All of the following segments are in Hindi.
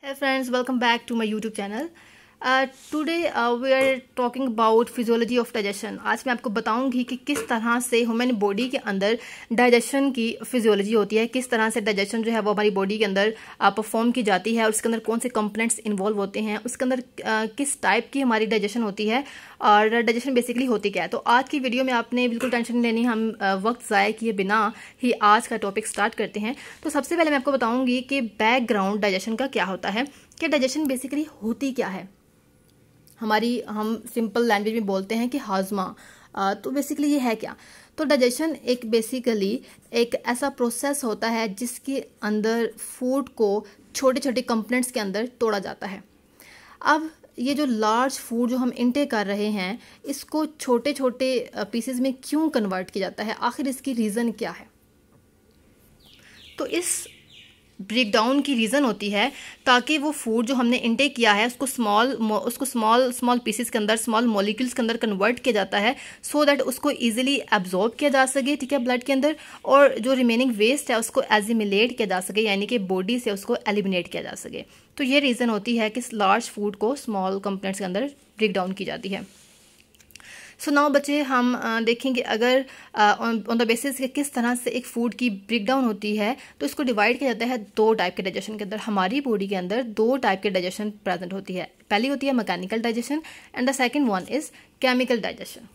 hey friends welcome back to my youtube channel today we are talking about physiology of digestion आज मैं आपको बताऊंगी कि किस तरह से ह्यूमन बॉडी के अंदर डाइजेशन की फिजियोलॉजी होती है किस तरह से डाइजेशन जो है वो हमारी बॉडी के अंदर परफॉर्म uh, की जाती है और उसके अंदर कौन से कंपोनेंट्स इन्वॉल्व होते हैं उसके अंदर uh, किस टाइप की हमारी डाइजेशन होती है और डाइजेशन बेसिकली होती क्या है तो आज की वीडियो में आपने बिल्कुल टेंशन नहीं लेनी हम uh, वक्त ज़ाय किए बिना ही आज का टॉपिक स्टार्ट करते हैं तो सबसे पहले मैं आपको बताऊँगी कि बैकग्राउंड डाइजेशन का क्या होता है कि डाइजेशन बेसिकली होती क्या है हमारी हम सिंपल लैंग्वेज में बोलते हैं कि हाजमा तो बेसिकली ये है क्या तो डाइजेशन एक बेसिकली एक ऐसा प्रोसेस होता है जिसके अंदर फूड को छोटे छोटे कंपोनेंट्स के अंदर तोड़ा जाता है अब ये जो लार्ज फूड जो हम इंटेक कर रहे हैं इसको छोटे छोटे पीसेस में क्यों कन्वर्ट किया जाता है आखिर इसकी रीज़न क्या है तो इस ब्रेकडाउन की रीज़न होती है ताकि वो फूड जो हमने इंटेक किया है उसको स्मॉल उसको स्मॉल स्मॉल पीसेस के अंदर स्मॉल मॉलिक्यूल्स के अंदर कन्वर्ट किया जाता है सो so दैट उसको ईजिली एब्जॉर्ब किया जा सके ठीक है ब्लड के अंदर और जो रिमेनिंग वेस्ट है उसको एजिमिलेट किया जा सके यानी कि बॉडी से उसको एलिमिनेट किया जा सके तो ये रीज़न होती है कि लार्ज फूड को स्मॉल कंपोनेंट्स के अंदर ब्रेक डाउन की जाती है सो नाउ बच्चे हम देखेंगे अगर ऑन द बेसिस किस तरह से एक फूड की ब्रेकडाउन होती है तो इसको डिवाइड किया जाता है दो टाइप के डाइजेशन के अंदर हमारी बॉडी के अंदर दो टाइप के डाइजेशन प्रेजेंट होती है पहली होती है mechanical digestion and the second one is chemical digestion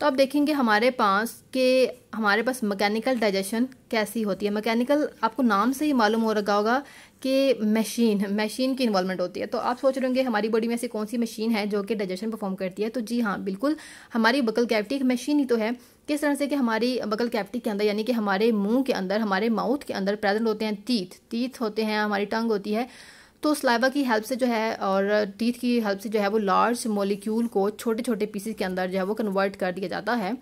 तो आप देखेंगे हमारे पास के हमारे पास मैकेनिकल डाइजेशन कैसी होती है मैकेनिकल आपको नाम से ही मालूम हो रखा होगा कि मशीन मशीन की इन्वॉलमेंट होती है तो आप सोच रहे होंगे हमारी बॉडी में ऐसी कौन सी मशीन है जो कि डाइजेशन परफॉर्म करती है तो जी हाँ बिल्कुल हमारी बकल कैविटी एक मशीन ही तो है किस तरह से कि हमारी बकल कैविटी के अंदर यानी कि हमारे मुंह के अंदर हमारे माउथ के अंदर प्रेजेंट होते हैं तीथ तीथ होते हैं हमारी टंग होती है तो स्लाइवा की हेल्प से जो है और टीथ की हेल्प से जो है वो लार्ज मॉलिक्यूल को छोटे छोटे पीसेस के अंदर जो है वो कन्वर्ट कर दिया जाता है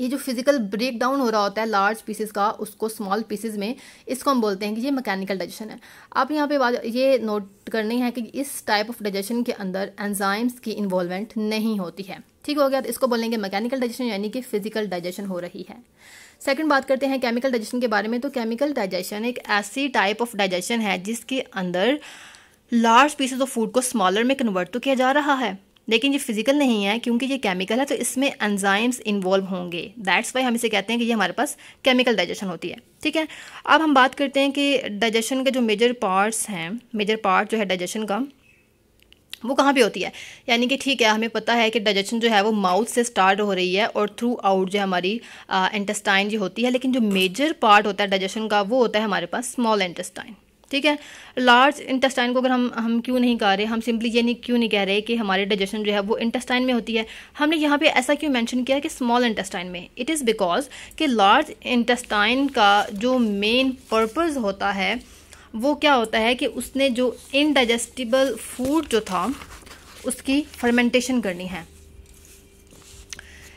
ये जो फिजिकल ब्रेक डाउन हो रहा होता है लार्ज पीसेस का उसको स्मॉल पीसेस में इसको हम बोलते हैं कि ये मैकेनिकल डाइजेशन है आप यहाँ पे बात ये नोट करनी है कि इस टाइप ऑफ डाइजेशन के अंदर एंजाइम्स की इन्वॉल्वमेंट नहीं होती है ठीक हो गया तो इसको बोलेंगे मैकेनिकल डाइजेशन यानी कि फिजिकल डाइजेशन हो रही है सेकेंड बात करते हैं केमिकल डाइजेशन के बारे में तो केमिकल डाइजेशन एक ऐसी टाइप ऑफ डाइजेशन है जिसके अंदर लार्ज पीसेज ऑफ फूड को स्मॉलर में कन्वर्ट तो किया जा रहा है लेकिन ये फिजिकल नहीं है क्योंकि ये केमिकल है तो इसमें एंजाइम्स इन्वॉल्व होंगे दैट्स वाई हम इसे कहते हैं कि ये हमारे पास केमिकल डाइजेशन होती है ठीक है अब हम बात करते हैं कि डाइजेशन के जो मेजर पार्ट्स हैं मेजर पार्ट जो है डाइजेशन का वो कहाँ पे होती है यानी कि ठीक है हमें पता है कि डाइजेशन जो है वो माउथ से स्टार्ट हो रही है और थ्रू आउट जो हमारी इंटेस्टाइन जो होती है लेकिन जो मेजर पार्ट होता है डाइजेशन का वो होता है हमारे पास स्मॉल इंटेस्टाइन ठीक है लार्ज इंटेस्टाइन को अगर हम हम क्यों नहीं कह रहे हम सिंपली ये नहीं क्यों नहीं कह रहे कि हमारे डाइजेशन जो है वो इंटेस्टाइन में होती है हमने यहाँ पे ऐसा क्यों मेंशन किया कि स्मॉल इंटेस्टाइन में इट इज़ बिकॉज कि लार्ज इंटेस्टाइन का जो मेन पर्पज़ होता है वो क्या होता है कि उसने जो इनडाइजेस्टिबल फूड जो था उसकी फर्मेंटेशन करनी है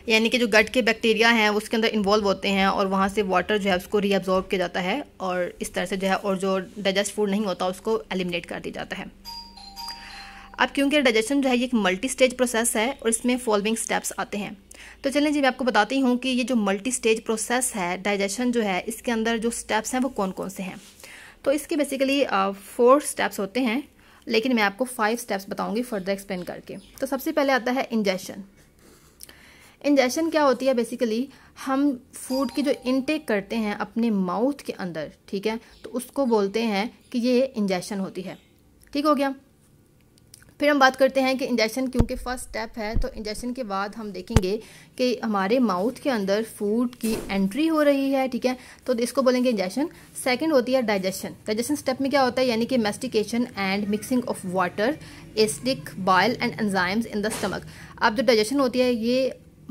यानी कि जो गट के बैक्टीरिया हैं उसके अंदर इन्वॉल्व होते हैं और वहाँ से वाटर जो है उसको रीअब्जॉर्ब किया जाता है और इस तरह से जो है और जो डाइजेस्ट फूड नहीं होता उसको एलिमिनेट कर दिया जाता है अब क्योंकि डाइजेशन जो है ये एक मल्टी स्टेज प्रोसेस है और इसमें फॉलोइंग स्टेप्स आते हैं तो चलें जी मैं आपको बताती हूँ कि ये जो मल्टी स्टेज प्रोसेस है डाइजेशन जो है इसके अंदर जो स्टेप्स हैं वो कौन कौन से हैं तो इसके बेसिकली फोर स्टेप्स होते हैं लेकिन मैं आपको फाइव स्टेप्स बताऊंगी फर्दर एक्सप्लेन करके तो सबसे पहले आता है इंजेशन इंजेशन क्या होती है बेसिकली हम फूड की जो इनटेक करते हैं अपने माउथ के अंदर ठीक है तो उसको बोलते हैं कि ये इंजेशन होती है ठीक हो गया फिर हम बात करते हैं कि इंजेक्शन क्योंकि फर्स्ट स्टेप है तो इंजेक्शन के बाद हम देखेंगे कि हमारे माउथ के अंदर फूड की एंट्री हो रही है ठीक है तो इसको बोलेंगे इंजेक्शन सेकंड होती है डाइजेशन डाइजेशन स्टेप में क्या होता है यानी कि mastication and mixing of water acidic bile and enzymes in the stomach अब जो डाइजेशन होती है ये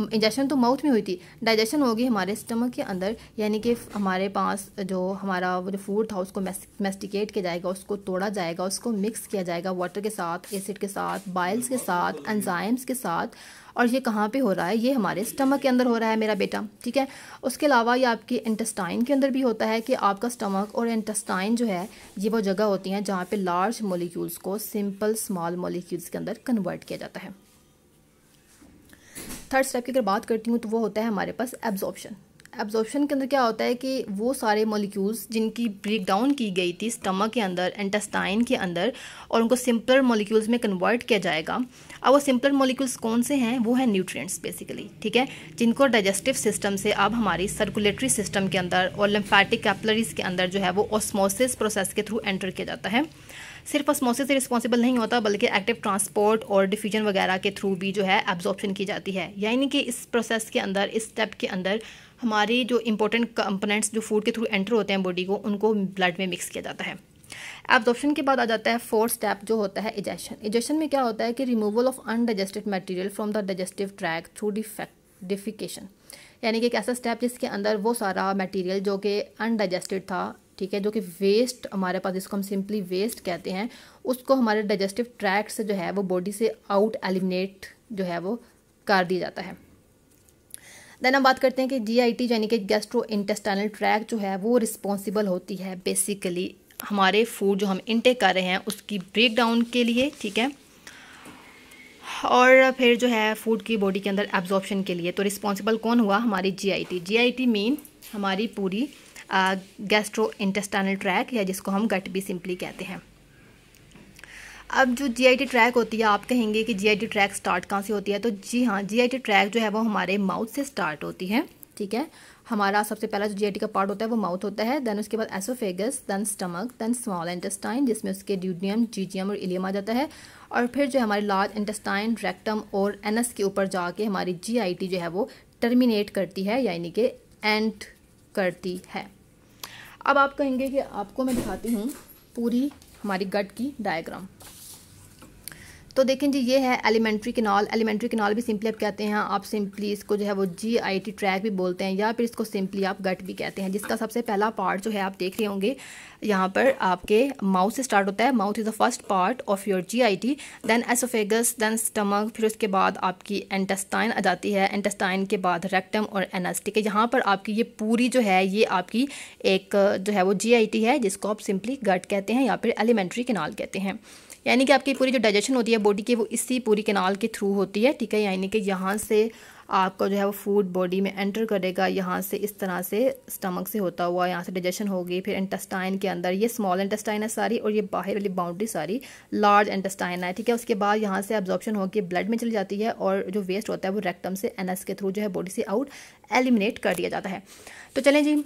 इंजेक्शन तो माउथ में हुई थी डाइजेशन होगी हमारे स्टमक के अंदर यानी कि हमारे पास जो हमारा वो जो फूड था उसको मेस्टिकेट किया जाएगा उसको तोड़ा जाएगा उसको मिक्स किया जाएगा वाटर के साथ एसिड के साथ बाइल्स के साथ एंजाइम्स के साथ और ये कहाँ पे हो रहा है ये हमारे स्टमक के अंदर हो रहा है मेरा बेटा ठीक है उसके अलावा ये आपके इंटेस्टाइन के अंदर भी होता है कि आपका स्टमक और इंटेस्टाइन जो है ये वो जगह होती हैं जहाँ पे लार्ज मोलिक्यूल्स को सिंपल स्मॉल मोलिक्यूल्स के अंदर कन्वर्ट किया जाता है थर्ड स्टेप की अगर बात करती हूँ तो वो होता है हमारे पास एब्जॉर्प्शन एब्जॉर्प्शन के अंदर क्या होता है कि वो सारे मॉलिक्यूल्स जिनकी ब्रेक डाउन की गई थी स्टमक के अंदर एंटेस्टाइन के अंदर और उनको सिंपलर मॉलिक्यूल्स में कन्वर्ट किया जाएगा अब वो सिंपलर मॉलिक्यूल्स कौन से हैं वो हैं न्यूट्रिएंट्स बेसिकली ठीक है जिनको डाइजेस्टिव सिस्टम से अब हमारी सर्कुलेटरी सिस्टम के अंदर और लम्फैटिक कैपलरीज के अंदर जो है वो ऑस्मोसिस प्रोसेस के थ्रू एंटर किया जाता है सिर्फ ऑस्मोसिस रिस्पॉन्सिबल नहीं होता बल्कि एक्टिव ट्रांसपोर्ट और डिफ्यूजन वगैरह के थ्रू भी जो है एब्जॉर्प्शन की जाती है यानी कि इस प्रोसेस के अंदर इस स्टेप के अंदर हमारे जो इंपॉर्टेंट कंपोनेंट्स जो फूड के थ्रू एंटर होते हैं बॉडी को उनको ब्लड में मिक्स किया जाता है एब्जॉर्प्शन के बाद आ जाता है फोर्थ स्टेप जो होता है इजेशन इजेशन में क्या होता है कि removal of undigested material from the digestive tract through defecation यानी कि एक ऐसा स्टेप जिसके अंदर वो सारा मटेरियल जो कि अनडाइजेस्टेड था ठीक है जो कि वेस्ट हमारे पास जिसको हम सिंपली वेस्ट कहते हैं उसको हमारे डाइजेस्टिव ट्रैक से जो है वो बॉडी से आउट एलिमिनेट जो है वो कर दिया जाता है देन हम बात करते हैं कि जीआईटी यानी कि गैस्ट्रो इंटेस्टाइनल ट्रैक जो है वो रिस्पॉन्सिबल होती है बेसिकली हमारे फूड जो हम इनटेक कर रहे हैं उसकी ब्रेक डाउन के लिए ठीक है और फिर जो है फूड की बॉडी के अंदर एब्जॉर्बशन के लिए तो रिस्पॉन्सिबल कौन हुआ हमारी आई टी मीन हमारी पूरी गैस्ट्रो इंटेस्टाइनल ट्रैक या जिसको हम गट भी सिंपली कहते हैं अब जो जीआईटी ट्रैक होती है आप कहेंगे कि जीआईटी ट्रैक स्टार्ट कहाँ से होती है तो जी हाँ जीआईटी ट्रैक जो है वो हमारे माउथ से स्टार्ट होती है ठीक है हमारा सबसे पहला जो जीआईटी का पार्ट होता है वो माउथ होता है देन उसके बाद esophagus then stomach then small intestine जिसमें उसके ड्यूडियम जीजियम और इलियम आ जाता है और फिर जो हमारे लार्ज इंटेस्टाइन रेक्टम और एनस के ऊपर जाके हमारी टी जो है वो टर्मिनेट करती है यानी कि एंड करती है अब आप कहेंगे कि आपको मैं दिखाती हूँ पूरी हमारी गट की डायग्राम तो देखें जी ये है एलिमेंट्री किनॉल एलिमेंट्री केनाल भी सिंपली आप कहते हैं आप सिंपली इसको जो है वो जी आई टी ट्रैक भी बोलते हैं या फिर इसको सिंपली आप गट भी कहते हैं जिसका सबसे पहला पार्ट जो है आप देख रहे होंगे यहाँ पर आपके माउथ से स्टार्ट होता है mouth is the first part of your G I T then esophagus then stomach फिर उसके बाद आपकी एंटेस्टाइन आ जाती है एंटेस्टाइन के बाद रेक्टम और एनस ठीक है यहाँ पर आपकी ये पूरी जो है ये आपकी एक जो है वो जी आई टी है जिसको आप सिंपली गट कहते हैं या फिर एलिमेंट्री केनाल कहते हैं यानी कि आपकी पूरी जो डाइजेशन होती है बॉडी की वो इसी पूरी कैनाल के थ्रू होती है ठीक है यानी कि यहाँ से आपका जो है वो फूड बॉडी में एंटर करेगा यहाँ से इस तरह से स्टमक से होता हुआ यहाँ से डाइजेशन होगी फिर इंटेस्टाइन के अंदर ये स्मॉल इंटेस्टाइन है सारी और ये बाहर वाली बाउंड्री सारी लार्ज इंटेस्टाइन है ठीक है उसके बाद यहाँ से एब्जॉर्प्शन होकर ब्लड में चली जाती है और जो वेस्ट होता है वो रेक्टम से एनएस के थ्रू जो है बॉडी से आउट एलिमिनेट कर दिया जाता है तो चलें जी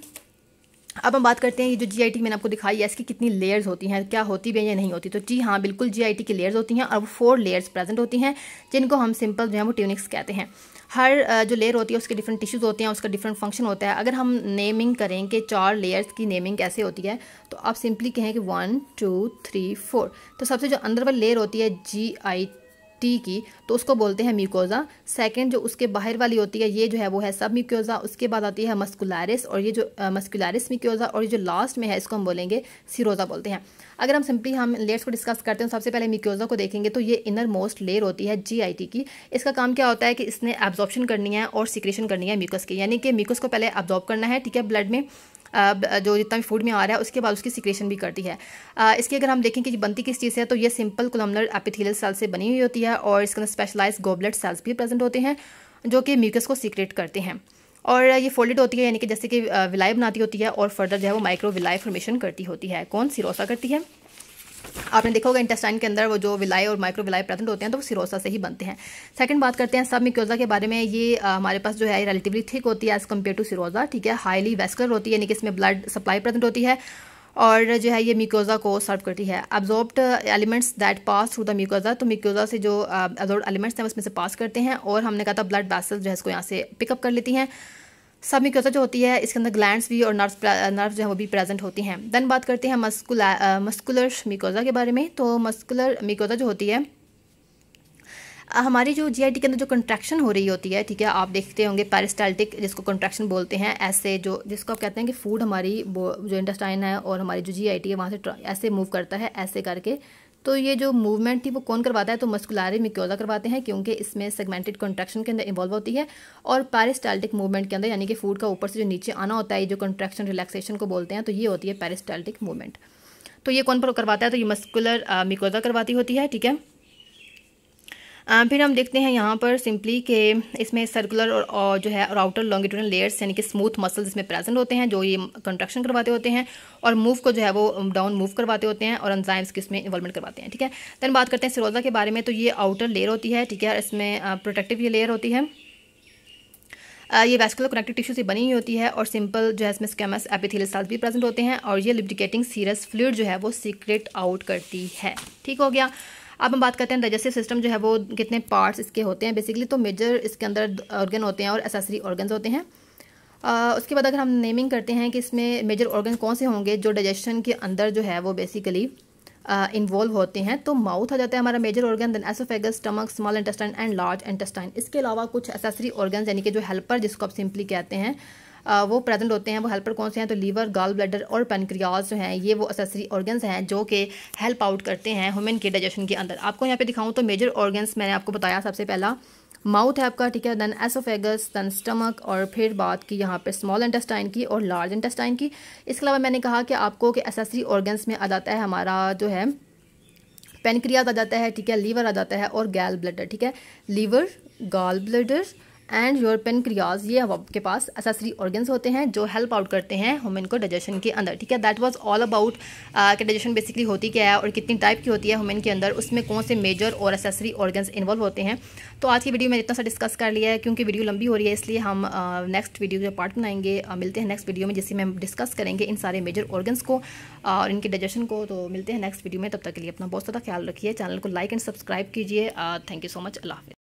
अब हम बात करते हैं ये जो जी मैंने आपको दिखाई है इसकी कितनी लेयर्स होती हैं क्या होती भी है या नहीं होती तो जी हाँ बिल्कुल जी की लेयर्स होती हैं और वो फोर लेयर्स प्रेजेंट होती हैं जिनको हम सिंपल जो है वो ट्यूनिक्स कहते हैं हर जो लेयर होती है उसके डिफरेंट टिश्यूज़ होते हैं उसका डिफरेंट फंक्शन होता है अगर हम नेमिंग करें कि चार लेयर्स की नेमिंग कैसे होती है तो आप सिंपली कहें कि वन टू थ्री फोर तो सबसे जो अंदर वाली लेयर होती है जी आई टी की तो उसको बोलते हैं म्यूकोजा सेकंड जो उसके बाहर वाली होती है ये जो है वो है सब म्यूकोजा उसके बाद आती है मस्कुलारिस और ये जो मस्कुलारिस म्यूकोजा और ये जो लास्ट में है इसको हम बोलेंगे सीरोज़ा बोलते हैं अगर हम सिंपली हम लेयर्स को डिस्कस करते हैं तो सबसे पहले म्यूकोजा को देखेंगे तो ये इनर मोस्ट लेयर होती है जी की इसका काम क्या होता है कि इसने एब्जॉर्प्शन करनी है और सिक्रेशन करनी है म्यूकस की यानी कि म्यूकस को पहले एब्जॉर्ब करना है ठीक है ब्लड में जो जितना भी फूड में आ रहा है उसके बाद उसकी सिक्रेशन भी करती है इसकी अगर हम देखें कि बनती किस चीज़ से है तो ये सिंपल कोलमनर एपिथेलियल सेल से बनी हुई होती है और इसके अंदर स्पेशलाइज गोबलेट सेल्स भी प्रेजेंट होते हैं जो कि म्यूकस को सीक्रेट करते हैं और ये फोल्डेड होती है यानी कि जैसे कि विलाई बनाती होती है और फर्दर जो है वो माइक्रो विलाई फॉर्मेशन करती होती है कौन सिरोसा करती है आपने देखा होगा इंटेस्टाइन के अंदर वो जो विलाय और माइक्रो विलाय प्रेजेंट होते हैं तो वो सिरोसा से ही बनते हैं सेकंड बात करते हैं सब मिक्योजा के बारे में ये हमारे पास जो है रिलेटिवली थिक होती है एज कम्पेयर टू सिरोजा ठीक है हाईली वेस्कुलर होती है यानी कि इसमें ब्लड सप्लाई प्रेजेंट होती है और जो है ये म्यूकोजा को सर्व करती है absorbed elements that pass through the mucosa तो म्यूकोजा से जो एब्जॉर्ब एलिमेंट्स हैं उसमें से पास करते हैं और हमने कहा था ब्लड बैसल जो है इसको यहाँ से पिकअप कर लेती हैं सब मिकोजा जो होती है इसके अंदर ग्लैंड्स भी और नर्व नर्व uh, जो है वो भी प्रेजेंट होती हैं देन बात करते हैं मस्कुला मस्कुलर मिकोजा के बारे में तो मस्कुलर मिकोजा जो होती है uh, हमारी जो जीआईटी के अंदर जो कंट्रैक्शन हो रही होती है ठीक है आप देखते होंगे पैरिस्टाल्टिक जिसको कंट्रैक्शन बोलते हैं ऐसे जो जिसको आप कहते हैं कि फूड हमारी जो इंटेस्टाइन है और हमारी जो जीआईटी है वहाँ से ऐसे मूव करता है ऐसे करके तो ये जो मूवमेंट थी वो कौन करवाता है तो मस्कुलारी मिक्योला करवाते हैं क्योंकि इसमें सेगमेंटेड कॉन्ट्रैक्शन के अंदर इन्वॉल्व होती है और पैरिस्टाल्टिक मूवमेंट के अंदर यानी कि फूड का ऊपर से जो नीचे आना होता है जो कॉन्ट्रैक्शन रिलैक्सेशन को बोलते हैं तो ये होती है पैरिस्टाल्टिक मूवमेंट तो ये कौन पर करवाता है तो ये मस्कुलर मिकोजा uh, करवाती होती है ठीक है फिर हम देखते हैं यहाँ पर सिंपली के इसमें सर्कुलर और, जो है और आउटर लॉन्गिट्यूडल लेयर्स यानी कि स्मूथ मसल इसमें प्रेजेंट होते हैं जो ये कंट्रक्शन करवाते होते हैं और मूव को जो है वो डाउन um, मूव करवाते होते हैं और एंजाइम्स की इसमें इन्वॉल्वमेंट करवाते हैं ठीक है दैन बात करते हैं सिरोजा के बारे में तो ये आउटर लेयर होती है ठीक है इसमें प्रोटेक्टिव ये लेयर होती है ये वैस्कुलर कनेक्टिव टिश्यू से बनी हुई होती है और सिंपल जो है इसमें स्कैमस एपिथेलियल सेल्स भी प्रेजेंट होते हैं और ये लिब्डिकेटिंग सीरस फ्लूड जो है वो सीक्रेट आउट करती है ठीक हो गया अब हम बात करते हैं डाइजेस्टिव सिस्टम जो है वो कितने पार्ट्स इसके होते हैं बेसिकली तो मेजर इसके अंदर ऑर्गन होते हैं और एसेसरी ऑर्गन होते हैं आ, उसके बाद अगर हम नेमिंग करते हैं कि इसमें मेजर ऑर्गन कौन से होंगे जो डाइजेशन के अंदर जो है वो बेसिकली इन्वॉल्व होते हैं तो माउथ आ जाता है हमारा major organ then esophagus stomach small intestine and large intestine इसके अलावा कुछ एसेसरी ऑर्गन यानी कि जो हेल्पर जिसको आप सिंपली कहते हैं वो प्रेजेंट होते हैं वो हेल्पर कौन से हैं तो लीवर गाल ब्लडर और पेनक्रियाज जो हैं ये वो असेसरी ऑर्गन्स हैं जो कि हेल्प आउट करते हैं हुमेन के डाइजेशन के अंदर आपको यहाँ पे दिखाऊँ तो मेजर ऑर्गन्स मैंने आपको बताया सबसे पहला माउथ है आपका ठीक है देन एसोफेगस देन स्टमक और फिर बात की यहाँ पे स्मॉल इंटेस्टाइन की और लार्ज इंटेस्टाइन की इसके अलावा मैंने कहा कि आपको कि एसेसरी ऑर्गन्स में आ जाता है हमारा जो है पेनक्रियाज आ जाता है ठीक है लीवर आ जाता है और गैल ब्लडर ठीक है लीवर गाल ब्लडर एंड योर पेनक्रियाज ये अब आपके पास एसेसरी ऑर्गन्स होते हैं जो हेल्प आउट करते हैं हुमेन को डाइजेशन के अंदर ठीक है दैट वाज ऑल अबाउट कि डाइजेशन बेसिकली होती क्या है और कितनी टाइप की होती है हुमेन के अंदर उसमें कौन से मेजर और एसेसरी ऑर्गन्स इन्वॉल्व होते हैं तो आज की वीडियो में इतना सा डिस्कस कर लिया है क्योंकि वीडियो लंबी हो रही है इसलिए हम नेक्स्ट uh, वीडियो जो पार्ट बनाएंगे uh, मिलते हैं नेक्स्ट वीडियो में जिसमें हम डिस्कस करेंगे इन सारे मेजर ऑर्गन्स को uh, और इनके डाइजेशन को तो मिलते हैं नेक्स्ट वीडियो में तब तक के लिए अपना बहुत ज़्यादा ख्याल रखिए चैनल को लाइक एंड सब्सक्राइब कीजिए thank you so much Allah